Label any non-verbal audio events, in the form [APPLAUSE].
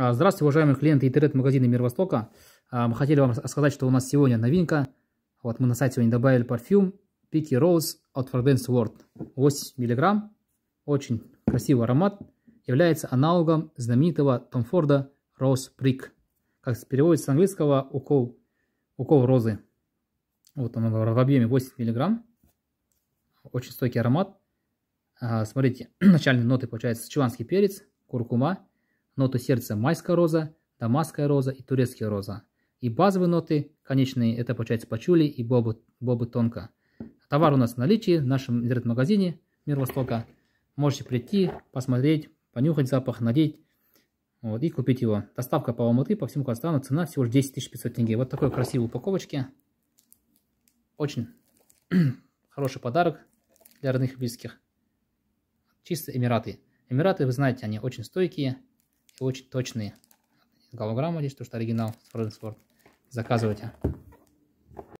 А, здравствуйте, уважаемые клиенты интернет-магазина Мир Востока. А, мы хотели вам сказать, что у нас сегодня новинка. Вот мы на сайте сегодня добавили парфюм Picky Rose от Fragrance World. 8 миллиграмм. Очень красивый аромат. Является аналогом знаменитого Том Форда Rose Prick. Как переводится с английского укол, укол розы. Вот он в объеме 8 миллиграмм. Очень стойкий аромат. А, смотрите, [CLEARS THROAT] начальные ноты получается чуванский перец, куркума, ноты сердца майская роза, дамасская роза и турецкая роза. И базовые ноты, конечные, это получается пачули и бобы, бобы тонко. Товар у нас в наличии в нашем интернет-магазине «Мир Востока». Можете прийти, посмотреть, понюхать запах, надеть вот, и купить его. Доставка по Алматы, по всему Казахстану, цена всего лишь 10 500 тенге. Вот такой красивой упаковочки. Очень [CLEARS THROAT] хороший подарок для родных и близких. Чисто Эмираты. Эмираты, вы знаете, они очень стойкие очень точные голограммы здесь, то что оригинал с Фрэнсворд. Заказывайте. А.